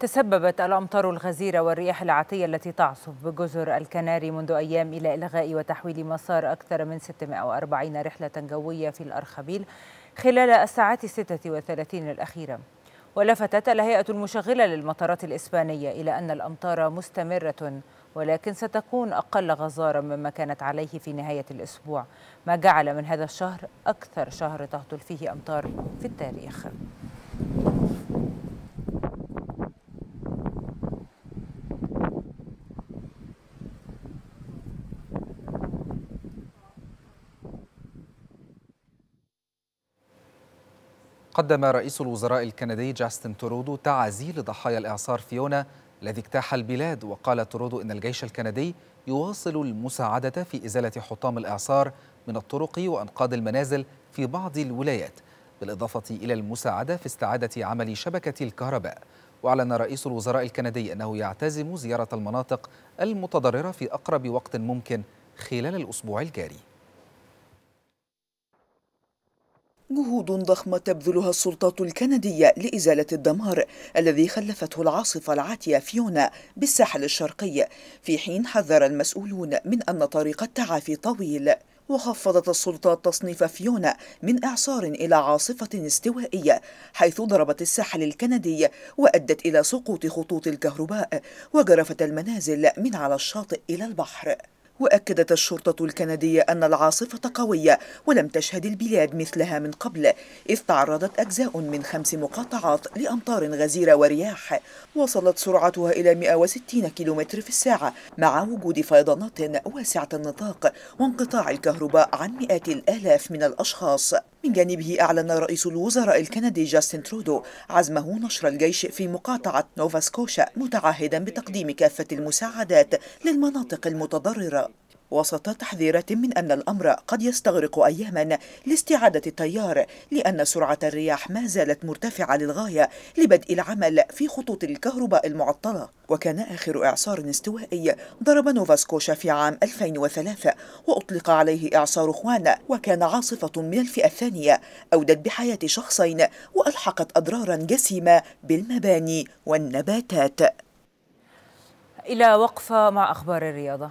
B: تسببت الأمطار الغزيرة والرياح العاتية التي تعصف بجزر الكناري منذ أيام إلى إلغاء وتحويل مسار أكثر من 640 رحلة جوية في الأرخبيل خلال الساعات 36 الأخيرة ولفتت الهيئة المشغلة للمطارات الإسبانية إلى أن الأمطار مستمرة ولكن ستكون أقل غزارا مما كانت عليه في نهاية الأسبوع ما جعل من هذا الشهر أكثر شهر تهطل فيه أمطار في التاريخ
A: قدم رئيس الوزراء الكندي جاستن ترودو تعازي لضحايا الإعصار فيونا الذي اجتاح البلاد وقال ترودو إن الجيش الكندي يواصل المساعدة في إزالة حطام الإعصار من الطرق وأنقاض المنازل في بعض الولايات بالإضافة إلى المساعدة في استعادة عمل شبكة الكهرباء وأعلن رئيس الوزراء الكندي أنه يعتزم زيارة المناطق المتضررة في أقرب وقت ممكن خلال الأسبوع الجاري
F: جهود ضخمة تبذلها السلطات الكندية لإزالة الدمار الذي خلفته العاصفة العاتية فيونا بالساحل الشرقي في حين حذر المسؤولون من أن طريق التعافي طويل وخفضت السلطات تصنيف فيونا من إعصار إلى عاصفة استوائية حيث ضربت الساحل الكندي وأدت إلى سقوط خطوط الكهرباء وجرفت المنازل من على الشاطئ إلى البحر وأكدت الشرطة الكندية أن العاصفة قوية ولم تشهد البلاد مثلها من قبل إذ تعرضت أجزاء من خمس مقاطعات لأمطار غزيرة ورياح وصلت سرعتها إلى 160 كيلومتر في الساعة مع وجود فيضانات واسعة النطاق وانقطاع الكهرباء عن مئات الآلاف من الأشخاص من جانبه أعلن رئيس الوزراء الكندي جاستن ترودو عزمه نشر الجيش في مقاطعة نوفا سكوشا متعهدا بتقديم كافة المساعدات للمناطق المتضررة وسط تحذيرات من أن الأمر قد يستغرق أياما لاستعادة التيار لأن سرعة الرياح ما زالت مرتفعة للغاية لبدء العمل في خطوط الكهرباء المعطلة وكان آخر إعصار استوائي ضرب نوفاسكوشا في عام 2003 وأطلق عليه إعصار خوان وكان عاصفة من الفئة الثانية أودت بحياة شخصين وألحقت أضرارا جسيمة بالمباني والنباتات
B: إلى وقفة مع أخبار الرياضة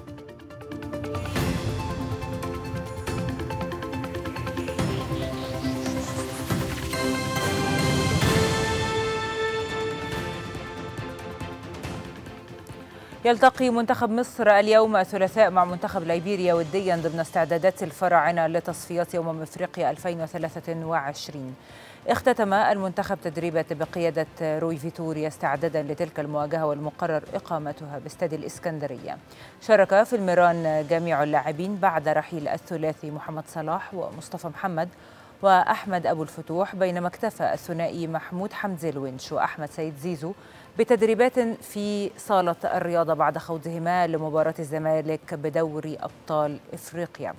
B: يلتقي منتخب مصر اليوم الثلاثاء مع منتخب ليبيريا وديا ضمن استعدادات الفراعنة لتصفيات أمم إفريقيا 2023 اختتم المنتخب تدريبات بقيادة روي فيتوريا استعدادا لتلك المواجهة والمقرر إقامتها باستاد الإسكندرية شارك في المران جميع اللاعبين بعد رحيل الثلاثي محمد صلاح ومصطفى محمد وأحمد أبو الفتوح بينما اكتفى الثنائي محمود حمزة الونش وأحمد سيد زيزو بتدريبات في صالة الرياضة بعد خوضهما لمباراة الزمالك بدوري أبطال إفريقيا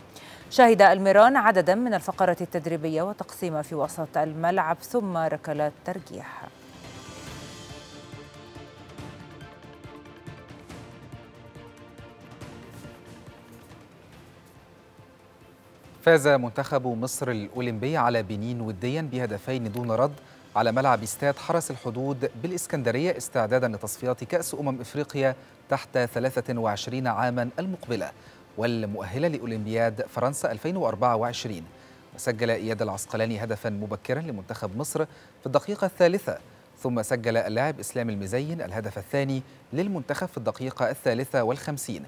B: شهد الميران عددا من الفقرة التدريبية وتقسيمها في وسط الملعب ثم ركلات ترجيح
A: فاز منتخب مصر الأولمبي على بنين وديا بهدفين دون رد على ملعب استاد حرس الحدود بالإسكندرية استعدادا لتصفيات كأس أمم إفريقيا تحت 23 عاما المقبلة والمؤهلة لأولمبياد فرنسا 2024 وسجل إياد العسقلاني هدفا مبكرا لمنتخب مصر في الدقيقة الثالثة ثم سجل اللاعب إسلام المزين الهدف الثاني للمنتخب في الدقيقة الثالثة والخمسين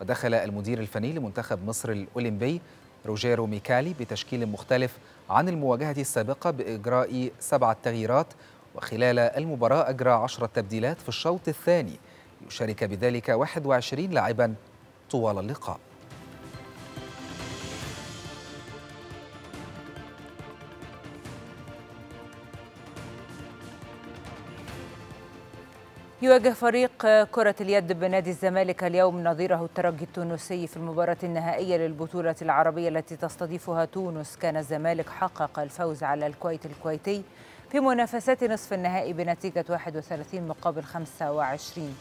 A: ودخل المدير الفني لمنتخب مصر الأولمبي روجيرو ميكالي بتشكيل مختلف عن المواجهة السابقة بإجراء سبعة تغييرات وخلال المباراة أجرى عشرة تبديلات في الشوط الثاني يشارك بذلك 21 لاعبا طوال اللقاء
B: يواجه فريق كرة اليد بنادي الزمالك اليوم نظيره الترجي التونسي في المباراة النهائية للبطولة العربية التي تستضيفها تونس كان الزمالك حقق الفوز على الكويت الكويتي في منافسات نصف النهائي بنتيجة 31 مقابل 25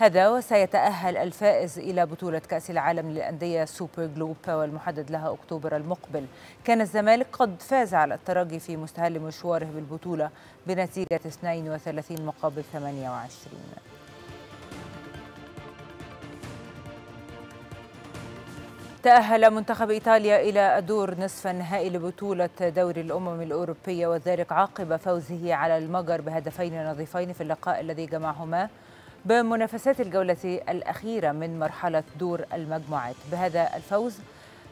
B: هذا وسيتأهل الفائز إلى بطولة كأس العالم للأندية سوبر جلوب والمحدد لها أكتوبر المقبل كان الزمالك قد فاز على الترجي في مستهل مشواره بالبطولة بنتيجة 32 مقابل 28 تأهل منتخب إيطاليا إلى الدور نصف النهائي لبطولة دوري الأمم الأوروبية وذلك عقب فوزه على المجر بهدفين نظيفين في اللقاء الذي جمعهما بمنافسات الجولة الأخيرة من مرحلة دور المجموعات بهذا الفوز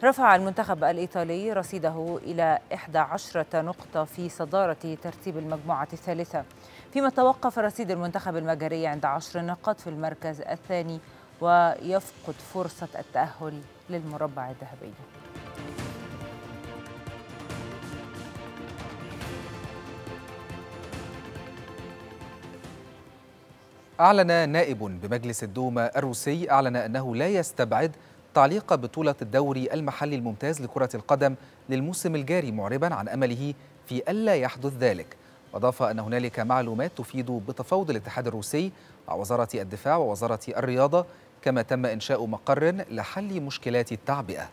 B: رفع المنتخب الإيطالي رصيده إلى 11 نقطة في صدارة ترتيب المجموعة الثالثة فيما توقف رصيد المنتخب المجري عند 10 نقاط في المركز الثاني ويفقد فرصة التأهل للمربع الذهبي
A: أعلن نائب بمجلس الدوما الروسي أعلن أنه لا يستبعد تعليق بطولة الدوري المحلي الممتاز لكرة القدم للموسم الجاري معربا عن أمله في ألا يحدث ذلك أضاف أن هنالك معلومات تفيد بتفاوض الاتحاد الروسي مع وزارة الدفاع ووزارة الرياضة كما تم إنشاء مقر لحل مشكلات التعبئة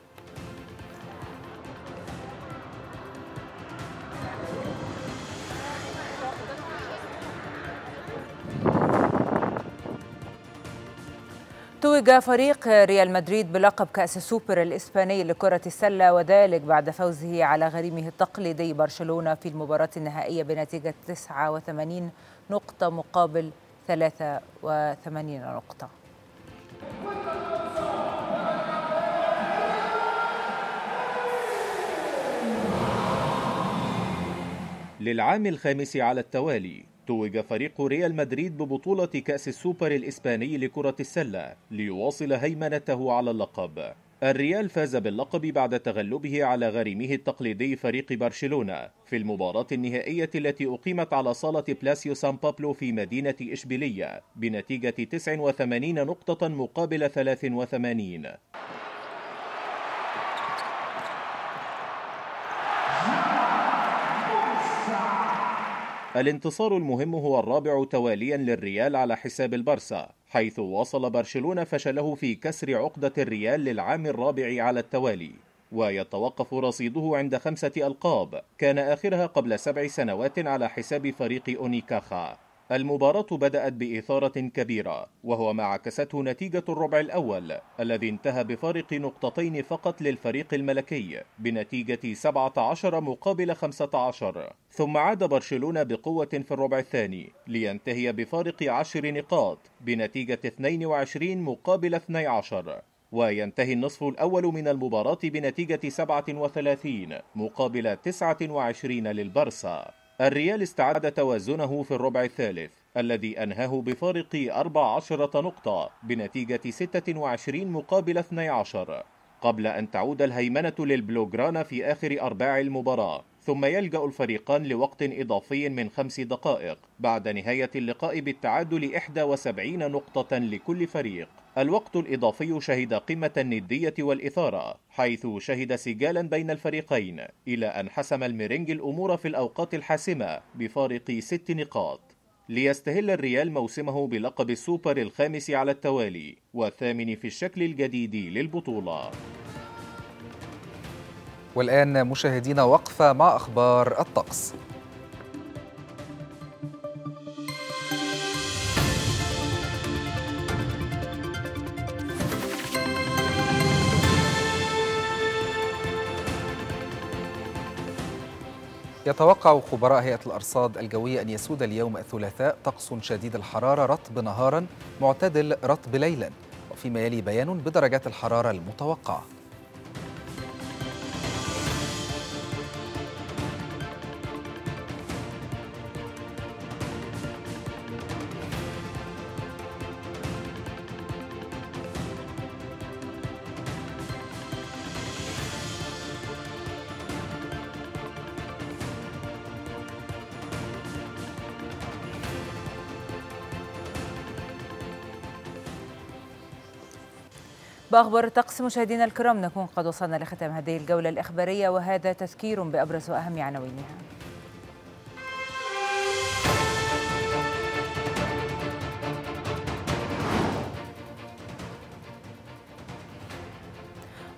B: توج فريق ريال مدريد بلقب كأس السوبر الإسباني لكرة السلة وذلك بعد فوزه على غريمه التقليدي برشلونة في المباراة النهائية بنتيجة 89 نقطة مقابل 83 نقطة
E: للعام الخامس على التوالي توج فريق ريال مدريد ببطولة كأس السوبر الإسباني لكرة السلة ليواصل هيمنته على اللقب الريال فاز باللقب بعد تغلبه على غريمه التقليدي فريق برشلونة في المباراة النهائية التي أقيمت على صالة بلاسيو سان بابلو في مدينة إشبيلية بنتيجة 89 نقطة مقابل 83 الانتصار المهم هو الرابع تواليا للريال على حساب البارسا حيث وصل برشلونة فشله في كسر عقدة الريال للعام الرابع على التوالي ويتوقف رصيده عند خمسة ألقاب كان آخرها قبل سبع سنوات على حساب فريق أونيكاخا المباراة بدأت بإثارة كبيرة وهو ما عكسته نتيجة الربع الأول الذي انتهى بفارق نقطتين فقط للفريق الملكي بنتيجة 17 مقابل 15 ثم عاد برشلونة بقوة في الربع الثاني لينتهي بفارق 10 نقاط بنتيجة 22 مقابل 12 وينتهي النصف الأول من المباراة بنتيجة 37 مقابل 29 للبرسا الريال استعاد توازنه في الربع الثالث الذي أنهاه بفارق 14 نقطة بنتيجة 26 مقابل 12 قبل أن تعود الهيمنة للبلوغرانا في آخر أرباع المباراة ثم يلجأ الفريقان لوقت إضافي من خمس دقائق بعد نهاية اللقاء بالتعادل 71 نقطة لكل فريق الوقت الإضافي شهد قمة الندية والإثارة حيث شهد سجالا بين الفريقين إلى أن حسم الميرينج الأمور في الأوقات الحاسمة بفارق ست نقاط ليستهل الريال موسمه بلقب السوبر الخامس على التوالي والثامن في الشكل الجديد للبطولة
A: والآن مشاهدينا وقفة مع أخبار الطقس يتوقع خبراء هيئة الأرصاد الجوية أن يسود اليوم الثلاثاء طقس شديد الحرارة رطب نهارا معتدل رطب ليلا وفيما يلي بيان بدرجات الحرارة المتوقعة
B: بأخبار الطقس مشاهدينا الكرام نكون قد وصلنا لختام هذه الجولة الإخبارية وهذا تذكير بأبرز وأهم عناوينها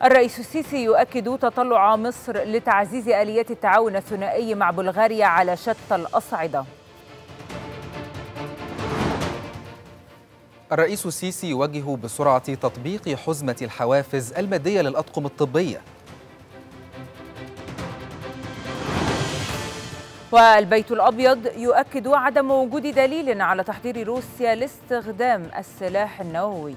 B: الرئيس السيسي يؤكد تطلع مصر لتعزيز آليات التعاون الثنائي مع بلغاريا على شتى الأصعدة
A: الرئيس السيسي يوجه بسرعة تطبيق حزمة الحوافز المادية للأطقم الطبية
B: والبيت الأبيض يؤكد عدم وجود دليل على تحضير روسيا لاستخدام السلاح النووي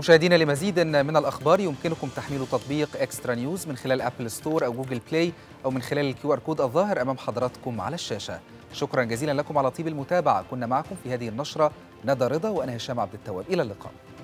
A: مشاهدينا لمزيد من الأخبار يمكنكم تحميل تطبيق إكسترا نيوز من خلال أبل ستور أو جوجل بلاي أو من خلال الكيو آر كود الظاهر أمام حضراتكم على الشاشة شكرا جزيلا لكم على طيب المتابعة كنا معكم في هذه النشرة ندى رضا وأنا هشام عبد التواب إلى اللقاء